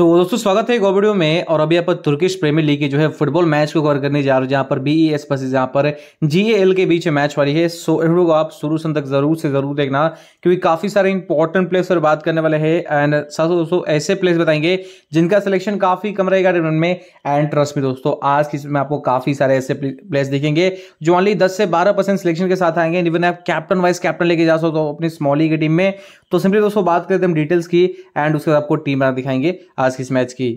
तो दोस्तों स्वागत है एक और वीडियो में और अभी यहाँ पर तुर्किश प्रीमियर लीग की जो है फुटबॉल मैच को कवर करने जा रहे हैं जहाँ पर बी ई एस पास जहाँ पर जी ए एल के बीच मैच वाली है सो वीडियो को आप शुरू से तक जरूर से जरूर देखना क्योंकि काफी सारे इंपॉर्टेंट प्लेयर्स पर बात करने वाले हैं एंड साथ दोस्तों ऐसे प्लेयर्स बताएंगे जिनका सिलेक्शन काफी कम रहेगा रन में एंड ट्रस्ट में दोस्तों आज की इसमें आपको काफी सारे ऐसे प्लेयर्स देखेंगे जो ऑनली दस से बारह परसेंट सिलेक्शन के साथ आएंगे इवन आप कैप्टन वाइस कैप्टन लेके जा सकते हो अपनी स्मॉली की टीम में तो सिंपली दोस्तों बात करते हैं डिटेल्स की एंड उसके बाद आपको टीम बना दिखाएंगे आज किस मैच की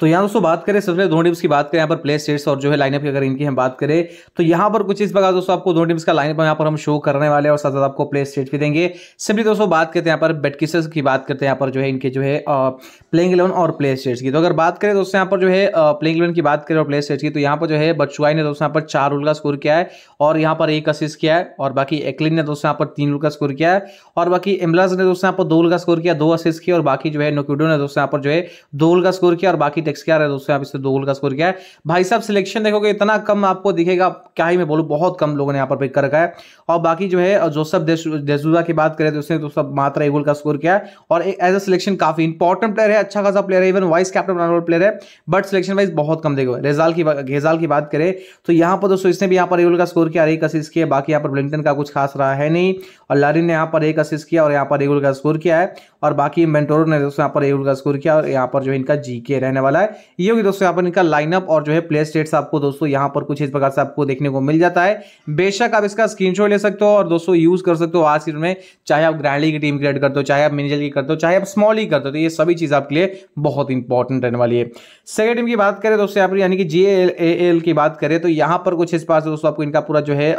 तो यहाँ दोस्तों बात करें सबसे पहले दोनों टीम्स की बात करें यहाँ पर प्ले स्टेट्स और जो है लाइनअप की अगर इनकी हम बात करें तो यहाँ पर कुछ इस प्रकार दोस्तों आपको दोनों टीम्स का लाइनअप यहाँ पर हम शो करने वाले और साथ साथ आपको प्ले स्टेट भी देंगे सिंपली दोस्तों बात करते हैं यहाँ पर बेटकिस की बात करते हैं यहाँ पर जो है इनके जो है प्लेइंग इलेवन और प्ले स्टेट्स की तो अगर बात करें दोस्तों यहाँ पर जो है प्लेइंग इलेवन की बात करें और प्ले स्टेट्स की तो यहाँ पर जो है बचुआई ने दोस्तों यहाँ पर चार रूल का स्कोर किया है और यहाँ पर एक असिस्ट किया है और बाकी एक्लिन ने दोस्तों यहाँ पर तीन रूल का स्कोर किया है और बाकी इमलाज ने दोस्तों यहाँ पर दो रूल का स्कोर किया दो असिस्ट किया और बाकी जो है नोक्यूडो ने दोस्तों यहाँ पर जो है दो रूल का स्कोर किया और बाकी टेक्स क्या रहा है दोस्तों यहाँ पे दो गोल का स्कोर किया है भाई साहब सिलेक्शन देखोगे इतना कम आपको दिखेगा क्या ही मैं बोलूँ बहुत कम लोगों ने यहाँ पर पिक कर रखा है और बाकी जो है जोसफ डेसूजा की बात करें तो उसने तो सब मात्र एक गोल का स्कोर किया है और एज अ सिलेक्शन काफी इंपॉर्टेंट प्लेयर है अच्छा खासा प्लेयर है even vice captain run out player है बट सिलेक्शन वाइज बहुत कम देखो रेजाल की घेजाल की बात करें तो यहाँ पर दोस्तों इसने भी यहाँ पर एक गोल का स्कोर किया एक असिस्ट किया बाकी यहाँ पर ब्लिंगटन का कुछ खास रहा है नहीं और लारिन ने यहाँ पर एक असिस्ट किया और यहाँ पर एक गोल का स्कोर किया है और बाकी मेंटोरो ने दोस्तों यहाँ पर एक गोल का स्कोर किया और यहाँ पर जो इनका जीके रहने वाला वाला है ये होगी दोस्तों यहाँ पर इनका लाइनअप और जो है प्ले स्टेट्स आपको दोस्तों यहाँ पर कुछ इस प्रकार से आपको देखने को मिल जाता है बेशक आप इसका स्क्रीनशॉट ले सकते हो और दोस्तों यूज कर सकते हो आज सीजन में चाहे आप ग्रैंडली की टीम क्रिएट करते हो चाहे आप मिनिजल की करते हो चाहे आप स्मॉल ही करते हो तो ये सभी चीज आपके लिए बहुत इंपॉर्टेंट रहने वाली है सेकेंड टीम की बात करें दोस्तों यहाँ पर यानी कि जे की बात करें तो यहाँ पर कुछ इस पास दोस्तों आपको इनका पूरा जो है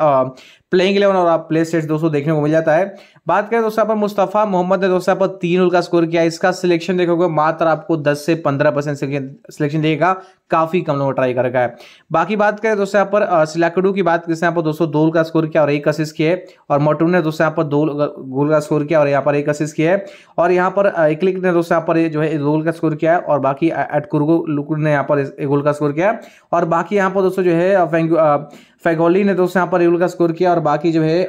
प्लेइंग इलेवन और आप प्ले स्टेट दोस्तों देखने को मिल जाता है बात करें दोस्तों यहाँ पर मुस्तफ़ा मोहम्मद ने दोस्तों पर तीन का स्कोर किया इसका सिलेक्शन देखोगे मात्र आपको दस से पंद्रह परसेंट सिलेक्शन देगा काफ़ी कम लोगों ने ट्राई कर रखा है बाकी बात करें दोस्तों यहाँ पर सिलाकडू की बात जैसे यहाँ पर दोस्तों दोल का स्कोर किया और एक असिस किया और मोटू ने दोस्तों यहाँ पर दो गोल का स्कोर किया और यहाँ पर एक असिस किया और यहाँ पर इक्लिक ने दोस्तों यहाँ पर जो है गोल का स्कोर किया है और बाकी एटकुरगो लुकुड ने यहाँ पर गोल का स्कोर किया और बाकी यहाँ पर दोस्तों जो है फेगोली ने दोस्तों यहाँ पर रेगुल का स्कोर किया और बाकी जो है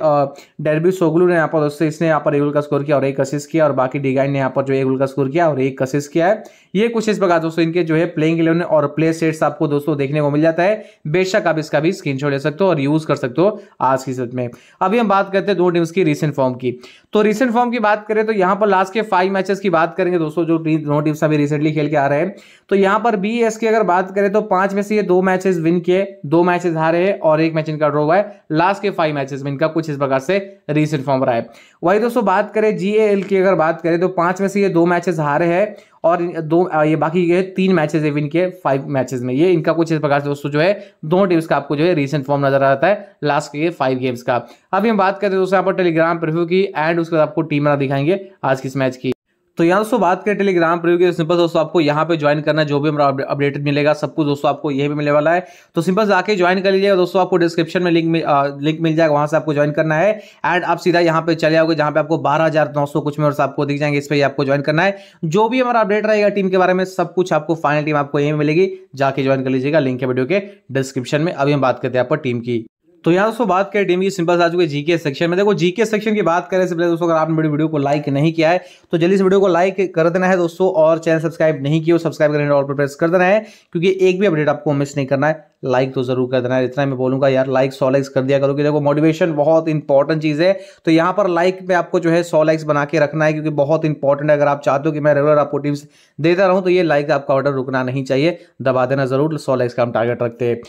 डेरबी सोगलू ने यहाँ पर दोस्तों इसने यहाँ पर रेगुल का स्कोर किया और एक असिस किया और बाकी डिगाइन ने यहाँ पर जो है गोल का स्कोर किया और एक असिस किया है ये कुछ इस प्रकार दोस्तों इनके जो है प्लेइंग इलेवन और प्ले ग्रे सेट्स आपको दोस्तों देखने को मिल जाता है बेशक आप इसका भी स्क्रीन ले सकते हो और यूज कर सकते हो आज की सत में अभी हम बात करते हैं दो टीम्स की रिसेंट फॉर्म की तो रिसेंट फॉर्म की बात करें तो यहाँ पर लास्ट के फाइव मैचेस की बात करेंगे दोस्तों जो दोनों टीम्स अभी रिसेंटली खेल के आ रहे हैं तो यहाँ पर बी की अगर बात करें तो पांच में से ये दो मैचेस विन किए दो मैचेस हारे हैं और एक मैच इनका ड्रॉ हुआ है लास्ट के फाइव मैचेस में इनका कुछ इस प्रकार से रिसेंट फॉर्म रहा है वही दोस्तों बात करें जीएल की अगर बात करें तो पांच में से ये दो मैचेस हारे हैं और दो ये बाकी ये तीन मैचेस है विन फाइव मैचेस में ये इनका कुछ इस प्रकार से दोस्तों जो है दोनों टीम्स का आपको जो है रिसेंट फॉर्म नजर आता है लास्ट के फाइव गेम्स का अभी हम बात करते हैं दोस्तों यहाँ पर टेलीग्राम प्रिव्यू की एंड उसके बाद आपको टीम दिखाएंगे आज किस मैच की तो यहाँ दोस्तों बात करें टेलीग्राम प्रयोग की सिंपल दोस्तों आपको यहाँ पे ज्वाइन करना है जो भी हमारा अपडेटेड मिलेगा सब कुछ दोस्तों आपको यही भी मिलने वाला है तो सिंपल आके ज्वाइन कर लीजिएगा दोस्तों आपको डिस्क्रिप्शन में लिंक मिल, लिंक मिल जाएगा वहाँ से आपको ज्वाइन करना है एंड आप सीधा यहाँ पे चले आओगे जहाँ पे आपको बारह कुछ में आपको दिख जाएंगे इस पर आपको ज्वाइन करना है जो भी हमारा अपडेट रहेगा टीम के बारे में सब कुछ आपको फाइनल टीम आपको यही मिलेगी जाके ज्वाइन कर लीजिएगा लिंक है वीडियो के डिस्क्रिप्शन में अभी हम बात करते हैं आपको टीम की तो यहाँ दोस्तों बात करें डीएम की सिंपल आ चुके जीके सेक्शन में देखो जीके सेक्शन की बात करें से पहले दोस्तों अगर आपने मेरी वीडियो को लाइक नहीं किया है तो जल्दी से वीडियो को लाइक कर देना है दोस्तों और चैनल सब्सक्राइब नहीं किया सब्सक्राइब करने ऑल पर प्रेस कर देना है क्योंकि एक भी अपडेट आपको मिस नहीं करना है लाइक तो ज़रूर कर देना इतना मैं बोलूंगा यार लाइक सौ लाइक्स कर दिया करो कि देखो मोटिवेशन बहुत इंपॉर्टेंट चीज़ है तो यहाँ पर लाइक पे आपको जो है सौ लाइक्स बना के रखना है क्योंकि बहुत इंपॉर्टेंट है अगर आप चाहते हो कि मैं रेगुलर आपको टिप्स देता रहूँ तो ये लाइक आपका ऑर्डर रुकना नहीं चाहिए दबा देना ज़रूर सौ लाइक्स का हम टारगेट रखते हैं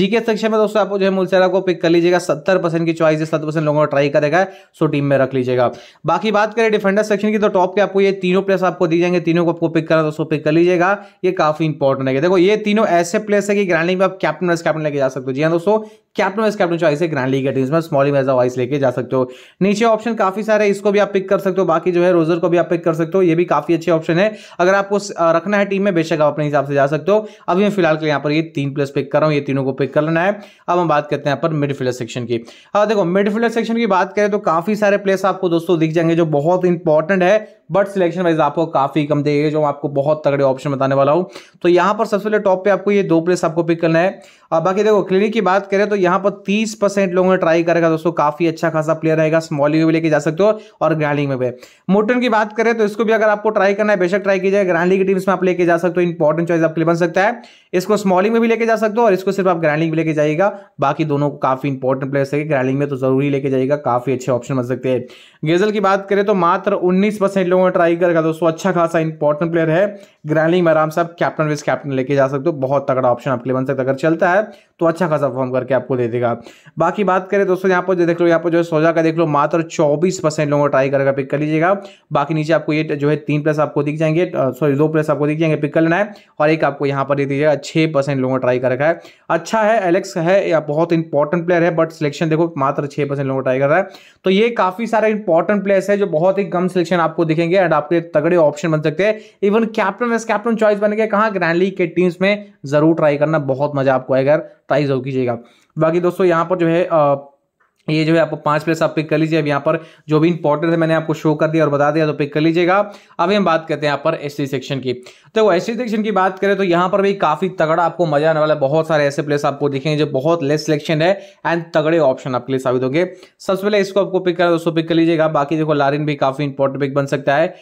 जीके सेक्शन में दोस्तों आपको जो है मुलसेरा को पिक कर लीजिएगा सत्तर परसेंट की चॉइस है सत्तर परसेंट लोगों को ट्राई करेगा सो टीम में रख लीजिएगा बाकी बात करें डिफेंडर सेक्शन की तो टॉप के आपको ये तीनों प्लेस आपको दी जाएंगे तीनों को आपको पिक करना दोस्तों पिक कर लीजिएगा ये काफ़ी इंपॉर्टेंट है देखो ये तीनों ऐसे प्लेस है कि ग्रैंडिंग में आप कैप्टन वाइस कैप्टन लेके जा सकते हो जी हाँ दोस्तों कैप्टन वाइस कैप्टन चॉइस है ग्रैंड लीग का टीम में स्मॉल इमेजा वाइस लेके जा सकते हो नीचे ऑप्शन काफी सारे इसको भी आप पिक कर सकते हो बाकी जो है रोजर को भी आप पिक कर सकते हो ये भी काफी अच्छे ऑप्शन है अगर आपको रखना है टीम में बेशक आप अपने हिसाब से जा सकते हो अभी मैं फिलहाल के यहाँ पर ये तीन प्लेस पिक कर रहा हूँ ये तीनों को पिक कर लेना है अब हम बात करते हैं यहाँ पर मिडफील्डर सेक्शन की अब देखो मिडफील्डर सेक्शन की बात करें तो काफी सारे प्लेस आपको दोस्तों दिख जाएंगे जो बहुत इंपॉर्टेंट है बट सिलेक्शन वाइज आपको काफ़ी कम देगा जो मैं आपको बहुत तगड़े ऑप्शन बताने वाला हूँ तो यहाँ पर सबसे पहले टॉप पे आपको ये दो प्लेस आपको पिक करना है और बाकी देखो क्लिनिक की बात करें तो यहाँ पर तीस परसेंट लोगों ने ट्राई करेगा दोस्तों काफी अच्छा खासा प्लेयर रहेगा स्मॉलिंग में भी लेके जा सकते हो और ग्रैंड में भी मोटन की बात करें तो इसको भी अगर आपको ट्राई करना है बेशक ट्राई कीजिए जाए ग्रांडिंग की टीम्स में आप लेके जा सकते हो इंपॉर्टेंट चॉइस आपके लिए बन सकता है इसको स्मॉलिंग में भी लेके जा सकते हो और इसको सिर्फ आप ग्रैंड में लेके जाएगा बाकी दोनों काफी इंपॉर्टेंट प्लेयर्स है ग्रैंड में तो जरूरी लेके जाएगा काफी अच्छे ऑप्शन बन सकते हैं गेजल की बात करें तो मात्र उन्नीस लोगों ने ट्राई करेगा दोस्तों अच्छा खासा इंपॉर्टेंट प्लेयर है ग्रैंड में आराम से आप कैप्टन विस कैप्टन लेके जा सकते हो बहुत तगड़ा ऑप्शन आपके लिए बन सकता है अगर चलता है né? तो अच्छा खासा परफॉर्म करके आपको दे देगा बाकी बात करें दोस्तों यहाँ पर जो देख लो यहाँ पर जो है सोजा का देख लो मात्र चौबीस परसेंट लोगों को ट्राई करेगा पिक कर लीजिएगा बाकी नीचे आपको ये जो है तीन प्लस आपको दिख जाएंगे सॉरी दो प्लस आपको दिख जाएंगे पिक कर लेना है और एक आपको यहाँ पर दे दीजिएगा छः परसेंट लोगों ट्राई कर रखा है अच्छा है एलेक्स है या बहुत इंपॉर्टेंट प्लेयर है बट सिलेक्शन देखो मात्र छः परसेंट लोगों ट्राई कर रहा है तो ये काफ़ी सारे इंपॉर्टेंट प्लेयर्स है जो बहुत ही कम सिलेक्शन आपको दिखेंगे एंड आपके तगड़े ऑप्शन बन सकते हैं इवन कैप्टन कैप्टन चॉइस बन गए कहाँ ग्रैंड लीग के टीम्स में जरूर ट्राई करना बहुत मजा आपको आएगा प्राइस हो कीजिएगा बाकी दोस्तों यहाँ पर जो है आ, ये जो है आपको पांच प्लेस आप पिक कर लीजिए अब यहाँ पर जो भी इंपॉर्टेंट है मैंने आपको शो कर दिया और बता दिया तो पिक कर लीजिएगा अभी हम बात करते हैं यहाँ पर एस सेक्शन की तो एस सेक्शन की बात करें तो यहाँ पर भी काफी तगड़ा आपको मजा आने वाला है बहुत सारे ऐसे प्लेस आपको दिखेंगे जो बहुत लेस सिलेक्शन है एंड तगड़े ऑप्शन आपके लिए साबित होंगे सबसे पहले इसको आपको पिक करा दोस्तों पिक कर लीजिएगा बाकी देखो लारिन भी काफी इंपॉर्टेंट पिक बन सकता है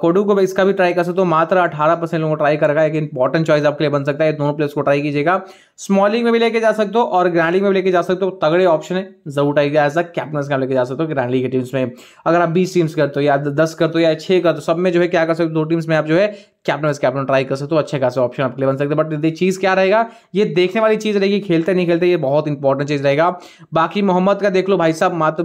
कोडू को इसका भी ट्राई कर सकते हो मात्र अठारह परसेंट लोगों को ट्राई करेगा एक इंपॉर्टेंट चॉइस आपके लिए बन सकता है दोनों प्लेयर्स को ट्राई कीजिएगा स्मॉलिंग में भी लेके जा सकते हो और ग्रैंडिंग में भी लेके जा सकते हो तगड़े ऑप्शन है जरूर ट्राई एज अ कैप्टन का लेके जा सकते हो ग्रैंडिंग के टीम्स में अगर आप बीस टीम्स करते हो या दस करते हो या छह करते हो सब में जो है क्या कर सकते हो दो टीम्स में आप जो है कैप्टन वाइस कैप्टन ट्राई कर सकते हो तो अच्छे खासे ऑप्शन आपके लिए बन सकते बट ये चीज़ क्या रहेगा ये देखने वाली चीज़ रहेगी खेलते नहीं खेलते ये बहुत इंपॉर्टेंट चीज़ रहेगा बाकी मोहम्मद का देख लो भाई साहब मात्र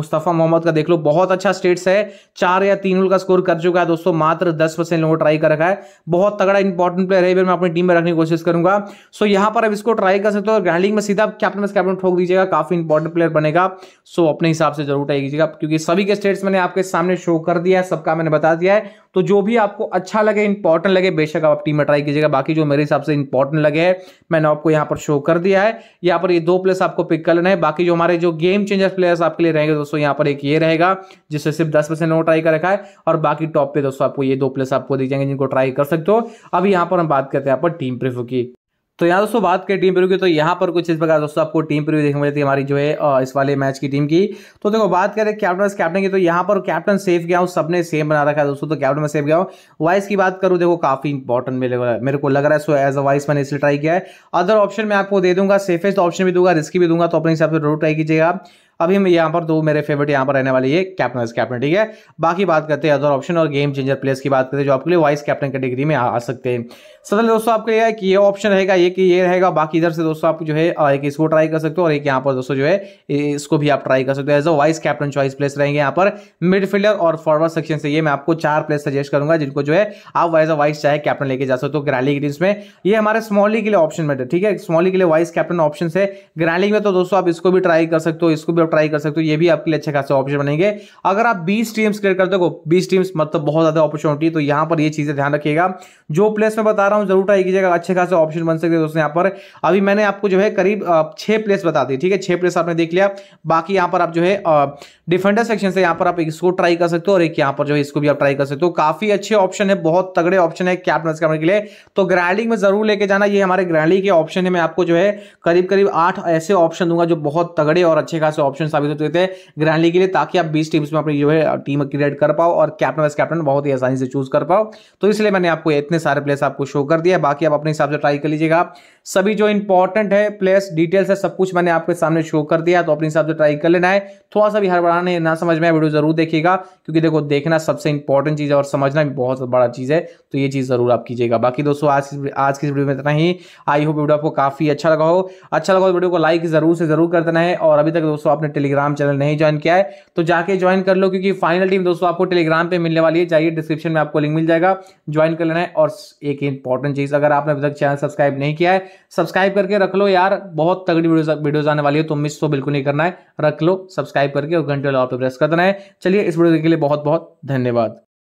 मुस्तफ़ा मोहम्मद का देख लो बहुत अच्छा स्टेट्स है चार या तीन रन का स्कोर कर चुका है दोस्तों मात्र दस परसेंट लोगों ट्राई कर रखा है बहुत तगड़ा इंपॉर्टेंट प्लेयर है मैं अपनी टीम में रखने की कोशिश करूंगा सो यहाँ पर अब इसको ट्राई कर सकते हो और ग्रैंडिंग में सीधा कैप्टन वाइस कैप्टन ठोक दीजिएगा काफी इंपॉर्टेंट प्लेयर बनेगा सो अपने हिसाब से जरूर ट्राई कीजिएगा क्योंकि सभी के स्टेट्स मैंने आपके सामने शो कर दिया है सबका मैंने बता दिया है तो जो भी आपको अच्छा लगे इंपॉर्टेंट लगे बेशक आप टीम में ट्राई कीजिएगा बाकी जो मेरे हिसाब से इंपॉर्टेंट लगे हैं मैंने आपको यहाँ पर शो कर दिया है यहाँ पर ये दो प्लेयर्स आपको पिक कर लेना है बाकी जो हमारे जो गेम चेंजर प्लेयर्स आपके लिए रहेंगे दोस्तों यहाँ पर एक ये रहेगा जिससे सिर्फ दस परसेंट लोगों ट्राई कर रखा है और बाकी टॉप पे दोस्तों आपको ये दो प्लेस आपको दी जाएंगे जिनको ट्राई कर सकते हो अब यहाँ पर हम बात करते हैं यहाँ पर टीम प्रिफ्यू की तो यहाँ दोस्तों बात करें टीम प्रव्यू की तो यहाँ पर कुछ इस प्रकार दोस्तों आपको टीम प्रव्यू देखने मिलती है हमारी जो है इस वाले मैच की टीम की तो देखो बात करें कैप्टन कैप्टन की तो यहाँ पर कैप्टन सेफ गया हूँ सबने सेम बना रखा है दोस्तों तो कैप्टन में सेफ गया हूँ वाइस की बात करूँ देखो काफी इंपॉर्टेंट मेरे को लग रहा है सो एज अ वाइस मैंने इसलिए ट्राई किया है अदर ऑप्शन मैं आपको दे दूंगा सेफेस्ट ऑप्शन भी दूंगा रिस्की भी दूंगा तो अपने हिसाब से जरूर ट्राई कीजिएगा अभी हम यहाँ पर दो मेरे फेवरेट यहाँ पर रहने वाली है कैप्टन वाइस कैप्टन ठीक है बाकी बात करते हैं अदर ऑप्शन और गेम चेंजर प्लेयर्स की बात करते हैं जो आपके लिए वाइस कैप्टन कैटेगरी में आ सकते हैं सदर तो दोस्तों आपके लिए कि ये ऑप्शन रहेगा ये कि ये रहेगा बाकी इधर से दोस्तों आप जो है एक इसको ट्राई कर सकते हो और एक यहाँ पर दोस्तों जो है इसको भी आप ट्राई कर सकते हो as a vice captain choice place रहेंगे यहाँ पर मिडफील्डर और फॉरवर्ड सेक्शन से ये मैं आपको चार प्लेस सजेस्ट करूंगा जिनको जो है आप एज अ वाइस चाहे कैप्टन लेके जा सकते हो ग्रैली ग्रीन्स में ये हमारे स्मॉली के लिए ऑप्शन में ठीक है स्मॉली के लिए वाइस कैप्टन ऑप्शन है ग्रैली में तो दोस्तों आप इसको भी ट्राई कर सकते हो इसको भी ट्राई कर सकते हो ये भी आपके लिए अच्छे खासे ऑप्शन बनेंगे अगर आप बीस टीम्स क्रिएट करते हो बीस टीम्स मतलब बहुत ज्यादा अपॉर्चुनिटी तो यहाँ पर ये चीजें ध्यान रखिएगा जो प्लेस मैं बता रहा हूँ जरूर ट्राई कीजिएगा अच्छे खासे ऑप्शन बन सकते हैं दोस्तों यहाँ पर अभी मैंने आपको जो है करीब छह प्लेस बता दी ठीक है छह प्लेस आपने देख लिया बाकी यहाँ पर आप जो है डिफेंडर सेक्शन से यहाँ पर आप इसको ट्राई कर सकते हो और एक यहाँ पर जो है इसको भी आप ट्राई कर सकते हो काफी अच्छे ऑप्शन है बहुत तगड़े ऑप्शन है कैप्टनस करने के लिए तो ग्रैंडिंग में जरूर लेके जाना ये हमारे ग्रैंडिंग के ऑप्शन है मैं आपको जो है करीब करीब आठ ऐसे ऑप्शन दूंगा जो बहुत तगड़े और अच्छे खासे ऑप्शन ऑप्शन साबित होते थे ग्रैंड के लिए ताकि आप बीस टीम्स में अपनी जो है टीम क्रिएट कर पाओ और कैप्टन वाइस कैप्टन बहुत ही आसानी से चूज कर पाओ तो इसलिए मैंने आपको इतने सारे प्लेस आपको शो कर दिया बाकी आप अपने हिसाब से ट्राई कर लीजिएगा सभी जो इंपॉर्टेंट है प्लेस डिटेल्स है सब कुछ मैंने आपके सामने शो कर दिया तो अपने हिसाब से ट्राई कर लेना है थोड़ा सा भी हर बढ़ाने ना समझ में आए वीडियो जरूर देखिएगा क्योंकि देखो देखना सबसे इंपॉर्टेंट चीज़ है और समझना भी बहुत बड़ा चीज़ है तो ये चीज़ जरूर आप कीजिएगा बाकी दोस्तों आज आज की वीडियो में इतना ही आई होप वीडियो आपको काफ़ी अच्छा लगा हो अच्छा लगा हो तो वीडियो को लाइक जरूर से जरूर कर देना है और अभी तक दोस्तों आपने टेलीग्राम चैनल नहीं ज्वाइन किया है तो जाके ज्वाइन कर लो क्योंकि फाइनल टीम दोस्तों आपको टेलीग्राम पर मिलने वाली है जाइए डिस्क्रिप्शन में आपको लिंक मिल जाएगा ज्वाइन कर लेना है और एक इंपॉर्टेंट चीज़ अगर आपने अभी तक चैनल सब्सक्राइब नहीं किया है सब्सक्राइब करके रख लो यार बहुत तगड़ी वीडियोज आने वाली है तो मिस तो बिल्कुल नहीं करना है रख लो सब्सक्राइब करके और घंटे वाला ऑप्ट प्रेस करना है चलिए इस वीडियो के लिए बहुत बहुत धन्यवाद